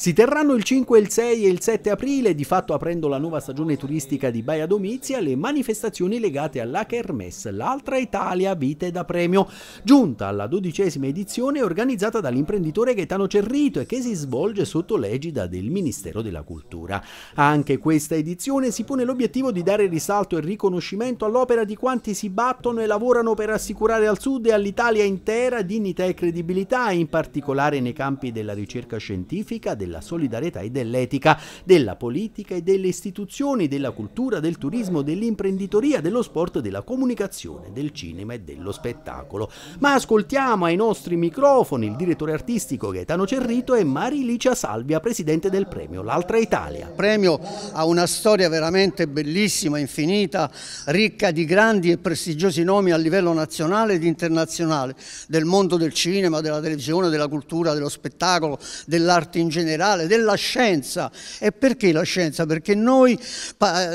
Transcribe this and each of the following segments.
Si terranno il 5, il 6 e il 7 aprile, di fatto aprendo la nuova stagione turistica di Baia Domizia, le manifestazioni legate alla Kermesse, l'altra Italia vite da premio, giunta alla dodicesima edizione organizzata dall'imprenditore Gaetano Cerrito e che si svolge sotto l'egida del Ministero della Cultura. Anche questa edizione si pone l'obiettivo di dare risalto e riconoscimento all'opera di quanti si battono e lavorano per assicurare al Sud e all'Italia intera dignità e credibilità, in particolare nei campi della ricerca scientifica, della solidarietà e dell'etica, della politica e delle istituzioni, della cultura, del turismo, dell'imprenditoria, dello sport, della comunicazione, del cinema e dello spettacolo. Ma ascoltiamo ai nostri microfoni il direttore artistico Gaetano Cerrito e Marilicia Salvia, presidente del premio L'Altra Italia. Il premio ha una storia veramente bellissima, infinita, ricca di grandi e prestigiosi nomi a livello nazionale ed internazionale, del mondo del cinema, della televisione, della cultura, dello spettacolo, dell'arte in generale generale, della scienza. E perché la scienza? Perché noi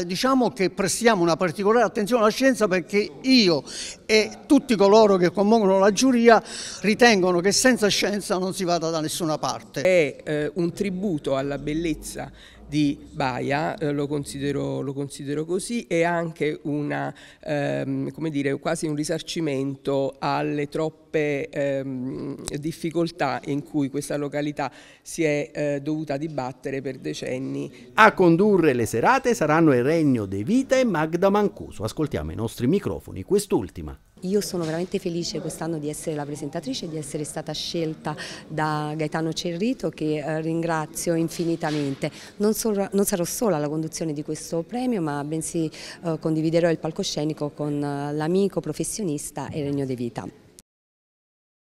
diciamo che prestiamo una particolare attenzione alla scienza perché io e tutti coloro che commuovono la giuria ritengono che senza scienza non si vada da nessuna parte. È eh, un tributo alla bellezza di Baia, eh, lo, considero, lo, considero, così, e anche una, ehm, come dire, quasi un risarcimento alle troppe ehm, difficoltà in cui questa località si è eh, dovuta dibattere per decenni. A condurre le serate saranno il Regno De Vita e Magda Mancuso. Ascoltiamo i nostri microfoni, quest'ultima. Io sono veramente felice quest'anno di essere la presentatrice, di essere stata scelta da Gaetano Cerrito che eh, ringrazio infinitamente. Non, so, non sarò sola alla conduzione di questo premio ma bensì eh, condividerò il palcoscenico con eh, l'amico professionista e regno De Vita.